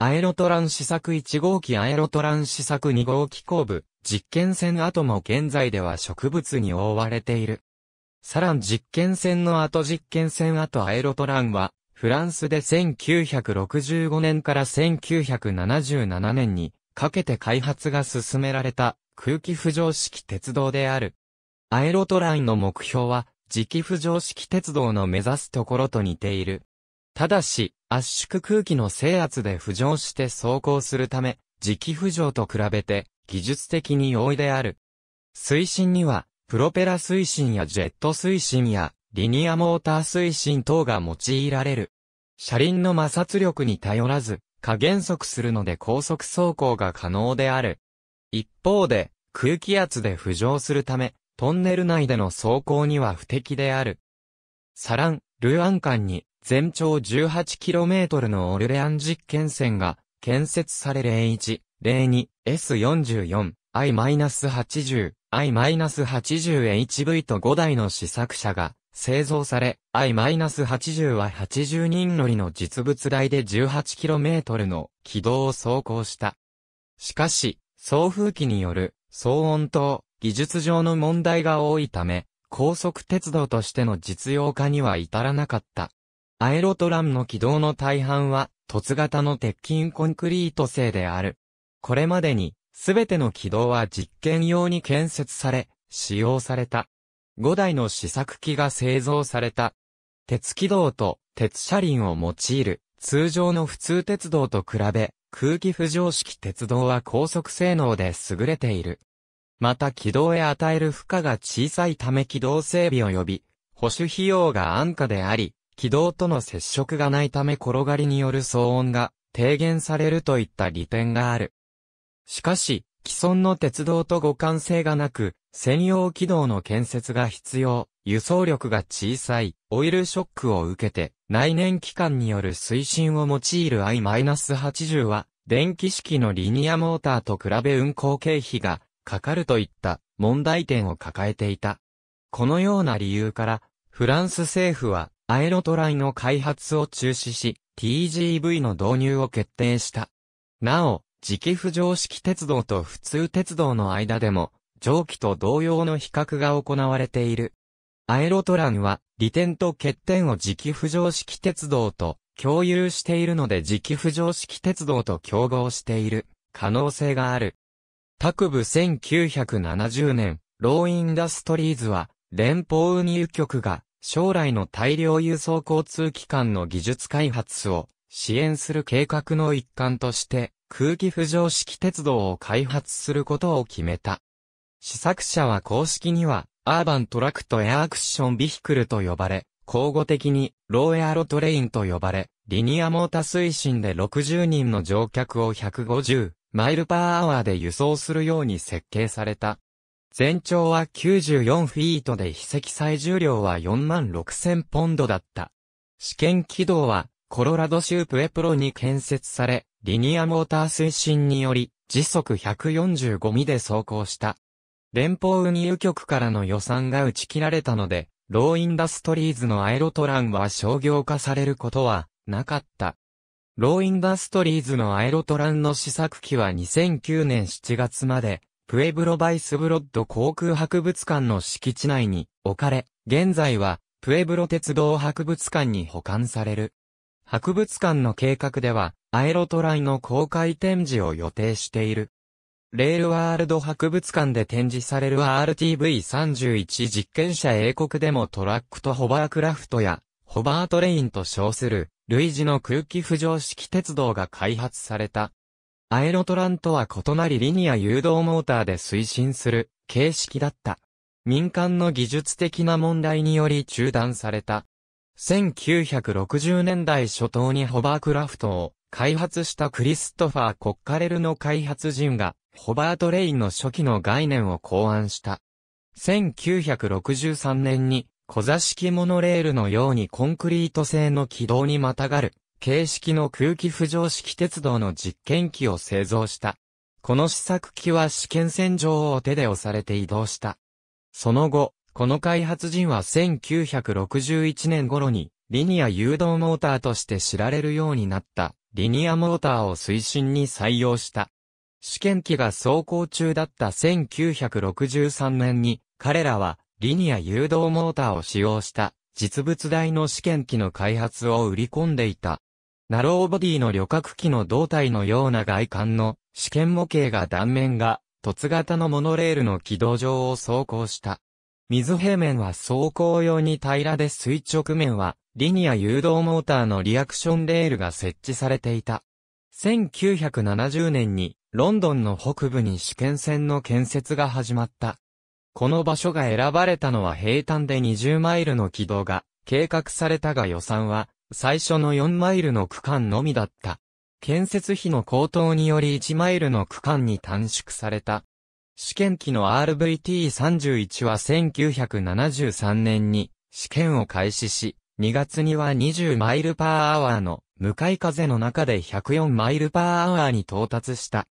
アエロトラン試作1号機アエロトラン試作2号機後部、実験船後も現在では植物に覆われている。さらに実験船の後実験船後アエロトランは、フランスで1965年から1977年にかけて開発が進められた空気浮上式鉄道である。アエロトランの目標は、磁気浮上式鉄道の目指すところと似ている。ただし、圧縮空気の制圧で浮上して走行するため、磁気浮上と比べて、技術的に容易である。推進には、プロペラ推進やジェット推進や、リニアモーター推進等が用いられる。車輪の摩擦力に頼らず、加減速するので高速走行が可能である。一方で、空気圧で浮上するため、トンネル内での走行には不適である。サラン、ルアン間に全長 18km のオルレアン実験線が建設され01、02、S44、I-80、I-80HV と5台の試作車が製造され、I-80 は80人乗りの実物台で 18km の軌道を走行した。しかし、送風機による騒音等技術上の問題が多いため、高速鉄道としての実用化には至らなかった。アエロトランの軌道の大半は、凸型の鉄筋コンクリート製である。これまでに、すべての軌道は実験用に建設され、使用された。5台の試作機が製造された。鉄軌道と鉄車輪を用いる通常の普通鉄道と比べ、空気浮上式鉄道は高速性能で優れている。また軌道へ与える負荷が小さいため軌道整備及び保守費用が安価であり、軌道との接触がないため転がりによる騒音が低減されるといった利点がある。しかし、既存の鉄道と互換性がなく、専用軌道の建設が必要、輸送力が小さい、オイルショックを受けて、内燃機関による推進を用いる I-80 は、電気式のリニアモーターと比べ運行経費がかかるといった問題点を抱えていた。このような理由から、フランス政府はアエロトライの開発を中止し、TGV の導入を決定した。なお、磁気不上式鉄道と普通鉄道の間でも、蒸気と同様の比較が行われている。アエロトランは、利点と欠点を磁気不上式鉄道と共有しているので磁気不上式鉄道と競合している可能性がある。各部1970年、ローインダストリーズは、連邦運輸局が将来の大量輸送交通機関の技術開発を支援する計画の一環として空気浮上式鉄道を開発することを決めた。試作車は公式にはアーバントラクトエアアクションビヒクルと呼ばれ、交互的にローエアロトレインと呼ばれ、リニアモータ推進で60人の乗客を150マイルパーアワーで輸送するように設計された全長は94フィートで非積載重量は4万6000ポンドだった。試験軌道は、コロラド州プエプロに建設され、リニアモーター推進により、時速145ミで走行した。連邦運輸局からの予算が打ち切られたので、ローインダストリーズのアエロトランは商業化されることはなかった。ローインダストリーズのアエロトランの試作機は2009年7月までプエブロバイスブロッド航空博物館の敷地内に置かれ、現在はプエブロ鉄道博物館に保管される。博物館の計画では、アエロトライの公開展示を予定している。レールワールド博物館で展示される RTV31 実験者英国でもトラックとホバークラフトや、ホバートレインと称する、類似の空気浮上式鉄道が開発された。アエロトランとは異なりリニア誘導モーターで推進する形式だった。民間の技術的な問題により中断された。1960年代初頭にホバークラフトを開発したクリストファー・コッカレルの開発陣がホバートレインの初期の概念を考案した。1963年に小座式モノレールのようにコンクリート製の軌道にまたがる形式の空気浮上式鉄道の実験機を製造した。この試作機は試験線上を手で押されて移動した。その後、この開発人は1961年頃に、リニア誘導モーターとして知られるようになった、リニアモーターを推進に採用した。試験機が走行中だった1963年に、彼らは、リニア誘導モーターを使用した、実物大の試験機の開発を売り込んでいた。ナローボディの旅客機の胴体のような外観の試験模型が断面が凸型のモノレールの軌道上を走行した。水平面は走行用に平らで垂直面はリニア誘導モーターのリアクションレールが設置されていた。1970年にロンドンの北部に試験線の建設が始まった。この場所が選ばれたのは平坦で20マイルの軌道が計画されたが予算は最初の4マイルの区間のみだった。建設費の高騰により1マイルの区間に短縮された。試験機の RVT31 は1973年に試験を開始し、2月には20マイルパーアワーの向かい風の中で104マイルパーアワーに到達した。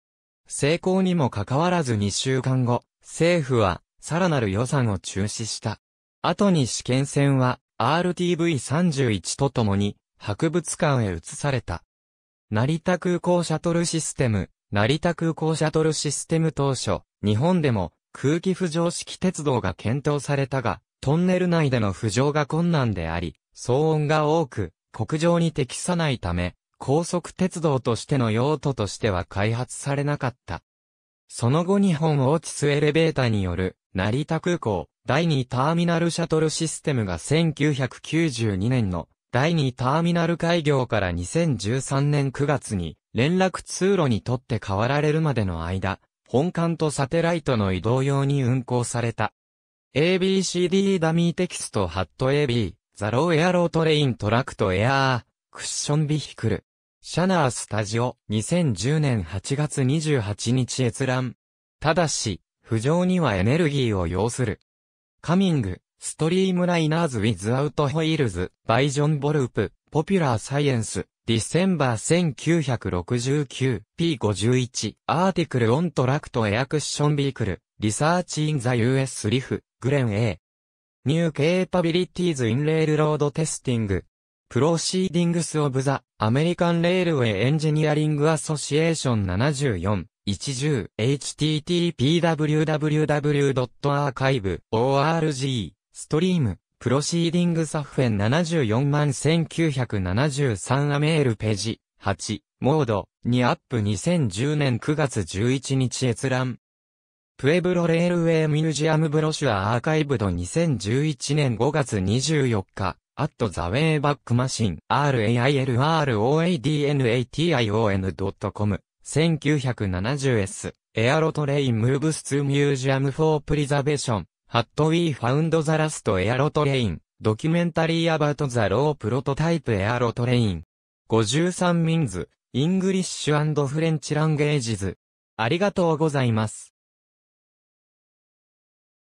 成功にもかかわらず2週間後、政府はさらなる予算を中止した。後に試験船は RTV31 とともに博物館へ移された。成田空港シャトルシステム、成田空港シャトルシステム当初、日本でも空気浮上式鉄道が検討されたが、トンネル内での浮上が困難であり、騒音が多く、国上に適さないため、高速鉄道としての用途としては開発されなかった。その後日本オーチスエレベーターによる成田空港、第2ターミナルシャトルシステムが1992年の第2ターミナル開業から2013年9月に連絡通路にとって変わられるまでの間、本館とサテライトの移動用に運行された。ABCD ダミーテキストハット AB、ザローエアロートレイントラクトエアー、クッションビヒクル。シャナースタジオ、2010年8月28日閲覧。ただし、浮上にはエネルギーを要する。カミング、ストリームライナーズ・ウィズ・アウト・ホイールズ、バイジョン・ボループ、ポピュラー・サイエンス、ディセンバー 1969P51 アーティクルオントラクトエアクッションビークルリサーチインザ US リフグレン A ニューケーパビリティーズインレールロードテスティングプロシーディングスオブザアメリカンレールウェイエンジニアリングアソシエーション74 10 http://www.archive.org ストリームプロシーディングサフェン74万1973アメールページ8モード2アップ2010年9月11日閲覧プエブロレールウェイミュージアムブロシュアアーカイブド2011年5月24日アットザウェイバックマシン railroadnation.com 1970S、エアロトレインムーブスツーミュージアムフォープリザベーション、ハットウィーファウンドザラストエアロトレイン、ドキュメンタリーアバトザロープロトタイプエアロトレイン。53ミンズ、イングリッシュフレンチランゲージズ。ありがとうございます。